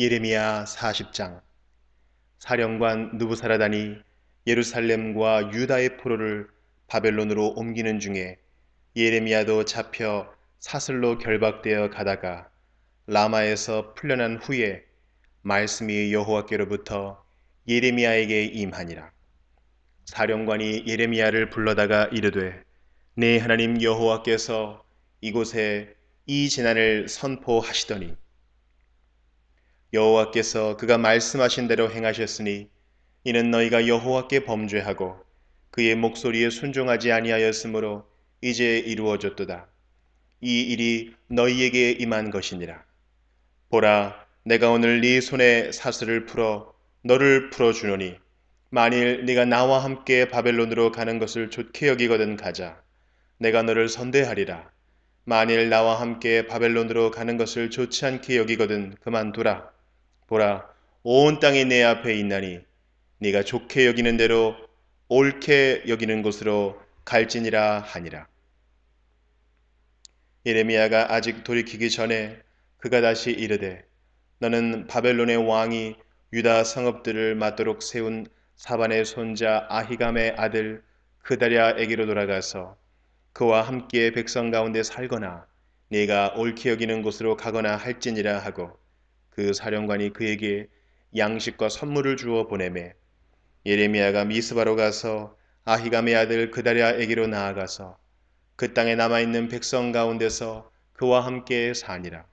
예레미야 40장 사령관 누부사라단이 예루살렘과 유다의 포로를 바벨론으로 옮기는 중에 예레미야도 잡혀 사슬로 결박되어 가다가 라마에서 풀려난 후에 말씀이 여호와께로부터 예레미야에게 임하니라. 사령관이 예레미야를 불러다가 이르되 내 네, 하나님 여호와께서 이곳에 이 재난을 선포하시더니 여호와께서 그가 말씀하신 대로 행하셨으니 이는 너희가 여호와께 범죄하고 그의 목소리에 순종하지 아니하였으므로 이제 이루어졌도다. 이 일이 너희에게 임한 것이니라. 보라, 내가 오늘 네 손에 사슬을 풀어 너를 풀어주노니 만일 네가 나와 함께 바벨론으로 가는 것을 좋게 여기거든 가자. 내가 너를 선대하리라. 만일 나와 함께 바벨론으로 가는 것을 좋지 않게 여기거든 그만두라. 보라 온 땅이 내 앞에 있나니 네가 좋게 여기는 대로 옳게 여기는 곳으로 갈지니라 하니라. 예레미야가 아직 돌이키기 전에 그가 다시 이르되 너는 바벨론의 왕이 유다 성읍들을 맞도록 세운 사반의 손자 아히감의 아들 그다랴에게로 돌아가서 그와 함께 백성 가운데 살거나 네가 옳게 여기는 곳으로 가거나 할지니라 하고 그 사령관이 그에게 양식과 선물을 주어 보내매 예레미야가 미스바로 가서 아히감의 아들 그다리아에게로 나아가서 그 땅에 남아있는 백성 가운데서 그와 함께 사니라.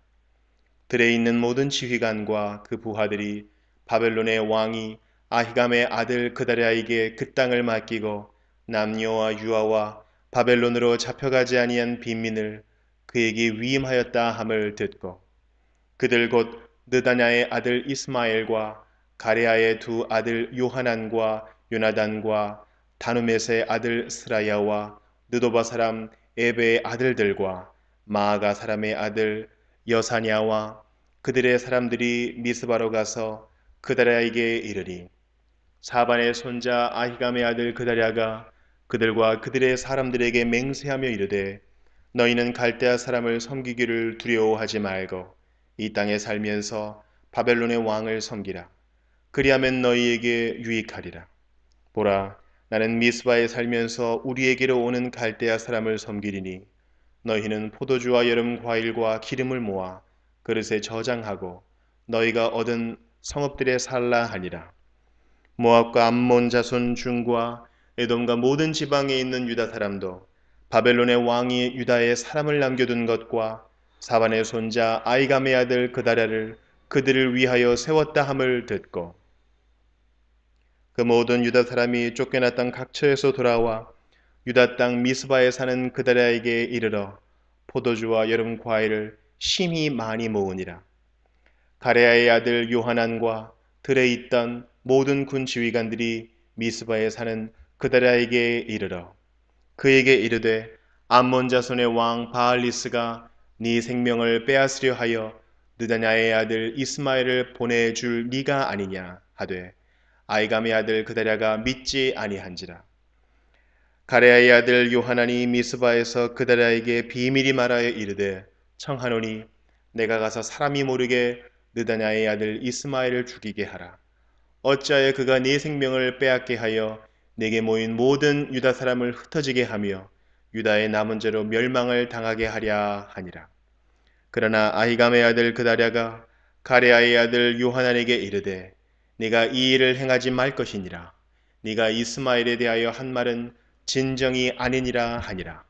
들에 있는 모든 지휘관과 그 부하들이 바벨론의 왕이 아히감의 아들 그다리아에게 그 땅을 맡기고 남녀와 유아와 바벨론으로 잡혀가지 아니한 빈민을 그에게 위임하였다 함을 듣고 그들 곧 느다냐의 아들 이스마엘과 가레아의 두 아들 요하난과 요나단과 다누멧의 아들 스라야와 느도바 사람 에베의 아들들과 마아가 사람의 아들 여사냐와 그들의 사람들이 미스바로 가서 그다랴에게 이르리 사반의 손자 아히감의 아들 그다랴가 그들과 그들의 사람들에게 맹세하며 이르되 너희는 갈대아 사람을 섬기기를 두려워하지 말고 이 땅에 살면서 바벨론의 왕을 섬기라. 그리하면 너희에게 유익하리라. 보라, 나는 미스바에 살면서 우리에게로 오는 갈대아 사람을 섬기리니 너희는 포도주와 여름 과일과 기름을 모아 그릇에 저장하고 너희가 얻은 성읍들에 살라 하니라. 모압과 암몬 자손 중과 에돔과 모든 지방에 있는 유다 사람도 바벨론의 왕이 유다에 사람을 남겨둔 것과 사반의 손자 아이감의 아들 그다랴를 그들을 위하여 세웠다 함을 듣고 그 모든 유다 사람이 쫓겨났 던 각처에서 돌아와 유다 땅 미스바에 사는 그다랴에게 이르러 포도주와 여름 과일을 심히 많이 모으니라. 가레아의 아들 요한안과 들에 있던 모든 군 지휘관들이 미스바에 사는 그다랴에게 이르러 그에게 이르되 암몬 자손의 왕 바알리스가 네 생명을 빼앗으려 하여 느다냐의 아들 이스마엘을 보내줄 네가 아니냐 하되 아이감의 아들 그다랴가 믿지 아니한지라. 가레아의 아들 요하나니 미스바에서 그다랴에게 비밀이 말하여 이르되 청하노니 내가 가서 사람이 모르게 느다냐의 아들 이스마엘을 죽이게 하라. 어찌하여 그가 네 생명을 빼앗게 하여 내게 모인 모든 유다 사람을 흩어지게 하며 유다의 남은 죄로 멸망을 당하게 하랴 하니라. 그러나 아히감의 아들 그다랴가 가레아의 아들 요한안에게 이르되 네가 이 일을 행하지 말 것이니라. 네가 이스마엘에 대하여 한 말은 진정이 아니니라 하니라.